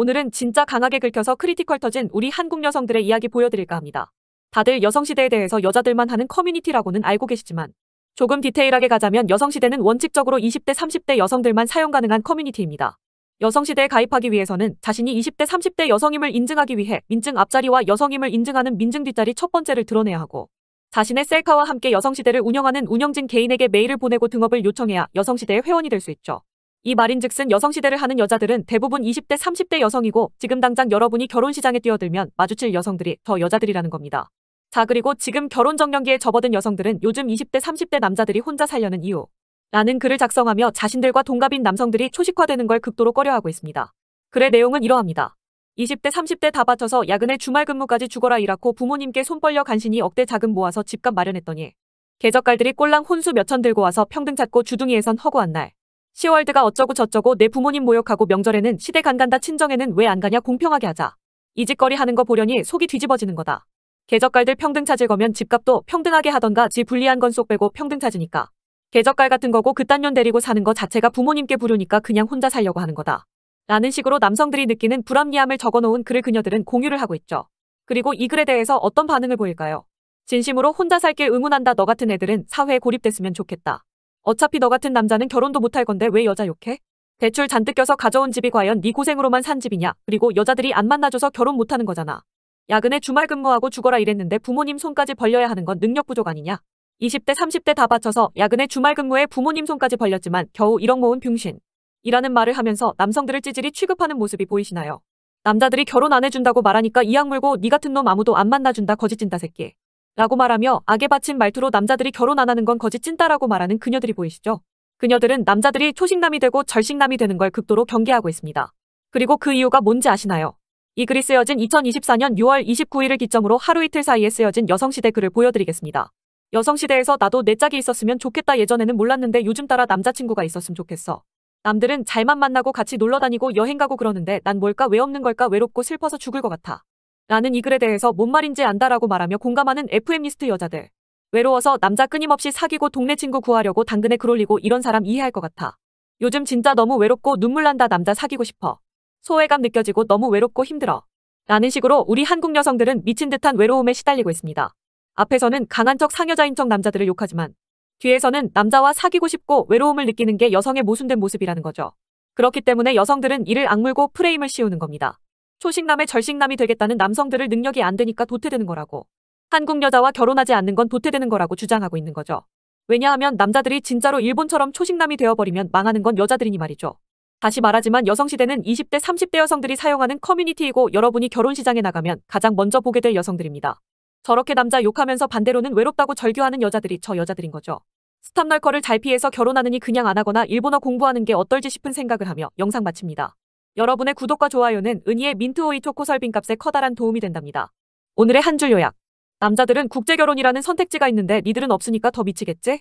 오늘은 진짜 강하게 긁혀서 크리티컬 터진 우리 한국 여성들의 이야기 보여드릴까 합니다. 다들 여성시대에 대해서 여자들만 하는 커뮤니티라고는 알고 계시지만 조금 디테일하게 가자면 여성시대는 원칙적으로 20대 30대 여성들만 사용 가능한 커뮤니티입니다. 여성시대에 가입하기 위해서는 자신이 20대 30대 여성임을 인증하기 위해 민증 앞자리와 여성임을 인증하는 민증 뒷자리 첫 번째를 드러내야 하고 자신의 셀카와 함께 여성시대를 운영하는 운영진 개인에게 메일을 보내고 등업을 요청해야 여성시대의 회원이 될 수 있죠. 이 말인즉슨 여성시대를 하는 여자들은 대부분 20대 30대 여성이고 지금 당장 여러분이 결혼 시장에 뛰어들면 마주칠 여성들이 더 여자들이라는 겁니다. 자 그리고 지금 결혼 정년기에 접어든 여성들은 요즘 20대 30대 남자들이 혼자 살려는 이유 라는 글을 작성하며 자신들과 동갑인 남성들이 초식화되는 걸 극도로 꺼려하고 있습니다. 글의 내용은 이러합니다. 20대 30대 다 바쳐서 야근에 주말 근무까지 죽어라 일하고 부모님께 손 벌려 간신히 억대 자금 모아서 집값 마련했더니 개적갈들이 꼴랑 혼수 몇 천 들고 와서 평등 찾고 주둥이에선 허구한 날 시월드가 어쩌고 저쩌고 내 부모님 모욕하고 명절에는 시댁 안 간다 친정에는 왜 안 가냐 공평하게 하자. 이 짓거리 하는 거 보려니 속이 뒤집어지는 거다. 개적갈들 평등 찾을 거면 집값도 평등하게 하던가 지 불리한 건 쏙 빼고 평등 찾으니까. 개적갈 같은 거고 그딴 년 데리고 사는 거 자체가 부모님께 부르니까 그냥 혼자 살려고 하는 거다. 라는 식으로 남성들이 느끼는 불합리함을 적어놓은 글을 그녀들은 공유를 하고 있죠. 그리고 이 글에 대해서 어떤 반응을 보일까요? 진심으로 혼자 살길 응원한다 너 같은 애들은 사회에 고립됐으면 좋겠다. 어차피 너 같은 남자는 결혼도 못할 건데 왜 여자 욕해? 대출 잔뜩 껴서 가져온 집이 과연 네 고생으로만 산 집이냐? 그리고 여자들이 안 만나줘서 결혼 못하는 거잖아. 야근에 주말 근무하고 죽어라 이랬는데 부모님 손까지 벌려야 하는 건 능력 부족 아니냐? 20대 30대 다 바쳐서 야근에 주말 근무에 부모님 손까지 벌렸지만 겨우 1억 모은 병신. 이라는 말을 하면서 남성들을 찌질이 취급하는 모습이 보이시나요? 남자들이 결혼 안 해준다고 말하니까 이 악물고 니 네 같은 놈 아무도 안 만나준다 거짓진다 새끼. 라고 말하며 악에 받친 말투로 남자들이 결혼 안 하는 건 거짓 찐따라고 말하는 그녀들이 보이시죠? 그녀들은 남자들이 초식남이 되고 절식남이 되는 걸 극도로 경계하고 있습니다. 그리고 그 이유가 뭔지 아시나요? 이 글이 쓰여진 2024년 6월 29일을 기점으로 하루 이틀 사이에 쓰여진 여성시대 글을 보여드리겠습니다. 여성시대에서 나도 내 짝이 있었으면 좋겠다 예전에는 몰랐는데 요즘 따라 남자친구가 있었으면 좋겠어. 남들은 잘만 만나고 같이 놀러 다니고 여행 가고 그러는데 난 뭘까 왜 없는 걸까 외롭고 슬퍼서 죽을 것 같아. 라는 이 글에 대해서 뭔 말인지 안다라고 말하며 공감하는 FM리스트 여자들. 외로워서 남자 끊임없이 사귀고 동네 친구 구하려고 당근에 글 올리고 이런 사람 이해할 것 같아. 요즘 진짜 너무 외롭고 눈물 난다 남자 사귀고 싶어. 소외감 느껴지고 너무 외롭고 힘들어. 라는 식으로 우리 한국 여성들은 미친 듯한 외로움에 시달리고 있습니다. 앞에서는 강한 척 상여자인 척 남자들을 욕하지만 뒤에서는 남자와 사귀고 싶고 외로움을 느끼는 게 여성의 모순된 모습이라는 거죠. 그렇기 때문에 여성들은 이를 악물고 프레임을 씌우는 겁니다. 초식남의 절식남이 되겠다는 남성들을 능력이 안 되니까 도태되는 거라고. 한국 여자와 결혼하지 않는 건 도태되는 거라고 주장하고 있는 거죠. 왜냐하면 남자들이 진짜로 일본처럼 초식남이 되어버리면 망하는 건 여자들이니 말이죠. 다시 말하지만 여성시대는 20대, 30대 여성들이 사용하는 커뮤니티이고 여러분이 결혼시장에 나가면 가장 먼저 보게 될 여성들입니다. 저렇게 남자 욕하면서 반대로는 외롭다고 절규하는 여자들이 저 여자들인 거죠. 스탑널커를 잘 피해서 결혼하느니 그냥 안 하거나 일본어 공부하는 게 어떨지 싶은 생각을 하며 영상 마칩니다. 여러분의 구독과 좋아요는 은희의 민트오이 초코 설빙값에 커다란 도움이 된답니다. 오늘의 한 줄 요약. 남자들은 국제결혼이라는 선택지가 있는데 니들은 없으니까 더 미치겠지?